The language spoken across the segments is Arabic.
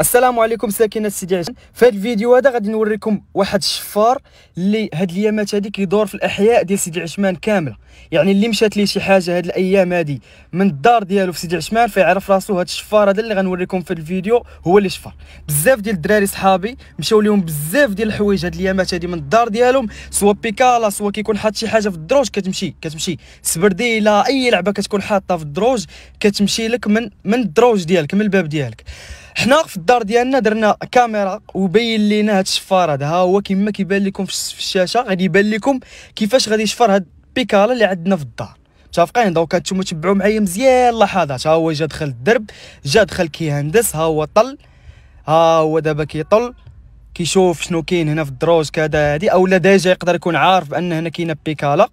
السلام عليكم ساكنه سيدي عشان في هذا الفيديو هذا غادي نوريكم واحد الشفار اللي هاد اليامات هادي كيدور في الاحياء ديال سيدي عثمان كامله يعني اللي مشات ليه شي حاجه هاد الايام هادي من الدار ديالو في سيدي عثمان فيعرف راسو هاد الشفار هذا اللي غنوريكم في الفيديو هو اللي شفار بزاف ديال الدراري صحابي مشاو ليهم بزاف ديال الحوايج هاد اليامات هادي من الدار ديالهم سوا بيكالا سوا كيكون حاط شي حاجه في الدروج كتمشي كتمشي سبرديله اي لعبه كتكون حاطه في الدروج كتمشي لك من من الدروج ديالك من الباب ديالك حنا في الدار ديالنا درنا كاميرا وبين لينا هاد الشفار هذا ها هو كما كيبان لكم في الشاشه غادي يبان لكم كيفاش غادي يشفر هاد البيكالا اللي عندنا في الدار متفقين دونك هانتوما تبعوا معايا مزيان لحظات ها هو جا دخل الدرب جا دخل كيهندس ها هو طل ها هو دابا كيطل كيشوف شنو كاين هنا في الدروج كذا هادي اولا ديجا يقدر يكون عارف بان هنا كاينه بيكالا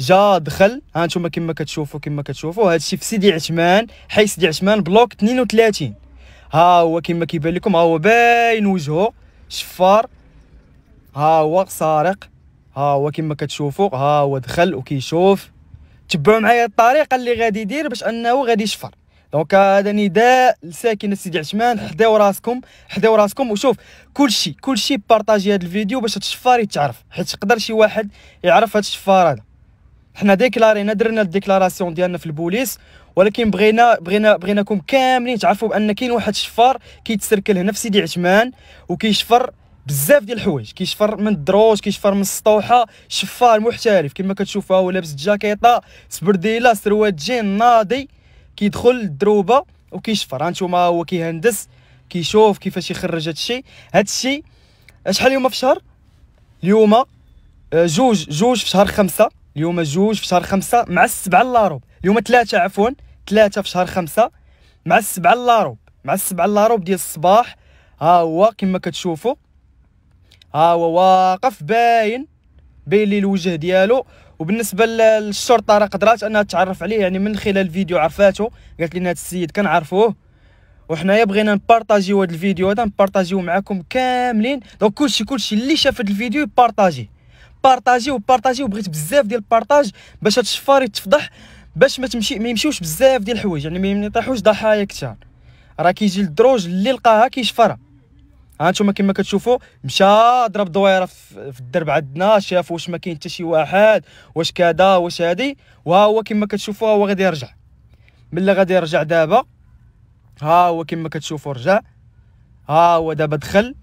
جا دخل ها نتوما كما كتشوفوا كما كتشوفوا هادشي في سيدي عثمان حي سيدي عثمان بلوك 32 ها هو كما كيبان لكم ها هو باين وجهه شفار ها هو سارق ها هو كما كتشوفوا ها هو دخل وكيشوف تبعوا معايا الطريقه اللي غادي يدير باش انه غادي يشفر دونك هذا نداء لساكن السيد عثمان حداو راسكم حداو راسكم وشوف كلشي كلشي بارطاجي هذا الفيديو باش الشفار يتعرف حيت يقدر شي واحد يعرف هذا الشفار هذا حنا ديكلارينا درنا الديكلاراسيون ديالنا في البوليس ولكن بغينا بغينا بغيناكم كاملين تعرفوا بان كاين واحد الشفار كيتسركل هنا في سيدي عثمان وكيشفر بزاف ديال الحوايج كيشفر من الدروج كيشفر من السطوحه شفار محترف كما كتشوفوا هو لابس جاكيطه سبرديله سروال جين ناضي كيدخل للدروبه وكيشفر هانتوما هو كيهندس كيشوف كيفاش يخرج هادشي هادشي شحال اليوم في شهر اليوم آه، جوج جوج في شهر خمسة اليوم جوج في شهر خمسة مع السبعة لاروب اليوم ثلاثة عفوا ثلاثة في شهر خمسة مع السبعة لاروب مع السبعة لاروب ديال الصباح ها هو كما كتشوفوا ها هو واقف باين باين لي الوجه ديالو وبالنسبه للشرطه راه قدرات انها تتعرف عليه يعني من خلال الفيديو عرفاتو قالت لنا هذا السيد كنعرفوه وحنايا بغينا نبارطاجيو هذا الفيديو هذا نبارطاجيو معكم كاملين دونك كلشي كلشي اللي شاف هذا الفيديو يبارطاجي بارطاجيو بارطاجيو بغيت بزاف ديال البارطاج باش هاد الشفار يتفضح باش ما تمشي ما يمشيوش بزاف ديال الحوايج يعني ما يطيحوش ضحايا كثار راه كيجي الدروج اللي لقاها كيشفرها ها نتوما كما كتشوفوا مشى ضرب دويره في الدرب عندنا شاف واش ما كاين حتى شي واحد واش كذا واش هادي وها هو كما كتشوفوا هو غادي يرجع ملي غادي يرجع دابا ها هو كما كتشوفوا رجع ها هو دابا دخل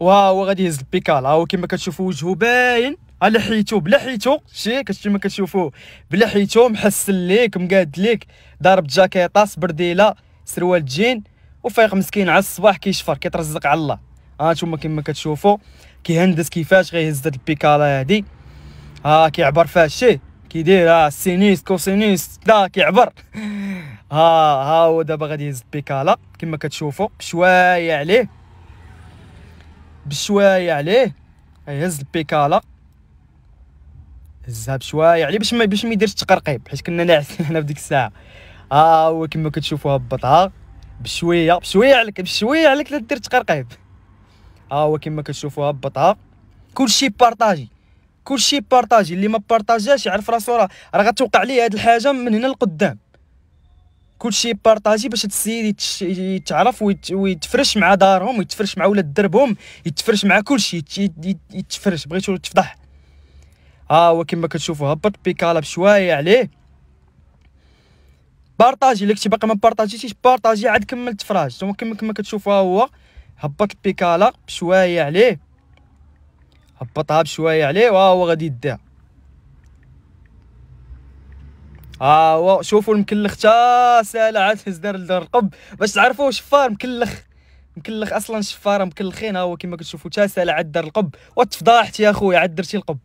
وها هو غادي يهز البيكال ها هو كما كتشوفوا وجهه باين على حيتو بلا حيتو شتي ما كتشوفو بلا حيتو محسن ليك مقاد ليك ضارب جاكيطا سبرديلة سروال جين وفايق مسكين على الصباح كيشفر كيترزق على الله ها نتوما كما كتشوفو كيهندس كيفاش غيهز هاد البيكالا هادي ها كيعبر فيها شي كيدير ها سينيس كوسينيس لا كيعبر ها ها هو دابا غادي يهز البيكالا كما كتشوفو بشويه عليه بشويه عليه يهز البيكالا هزها بشويه يعني باش ما باش ما يديرش تقرقيب حيت كنا ناعسين حنا بديك الساعه ها آه هو كما كتشوفوها هبطها بشويه بشويه عليك بشويه عليك لا دير تقرقيب ها آه هو كما كتشوفوها هبطها كلشي بارطاجي كلشي بارطاجي اللي ما بارطاجاش يعرف راسو راه راه غتوقع ليه هاد الحاجه من هنا لقدام كلشي بارطاجي باش هاد السيد يتعرف ويتفرش مع دارهم ويتفرش مع ولاد دربهم يتفرش مع كلشي يتفرش بغيتو تفضح ها هو كما كتشوفوا هبط بيكالا بشويه عليه بارطاجي لك باقي ما بارطاجيتيش بارطاجي عاد كمل التفراج دونك كما كما كتشوفوا ها هو هبط بيكالا بشويه عليه هبطها بشويه عليه واه هو غادي يديها ها هو شوفوا المكلخ تا سالا عاد هز دار لدار القب باش تعرفوا شفار مكلخ مكلخ اصلا شفاره مكلخين ها هو كما كتشوفوا تا سالا عاد دار القب وتفضحت يا خويا عاد درتي القب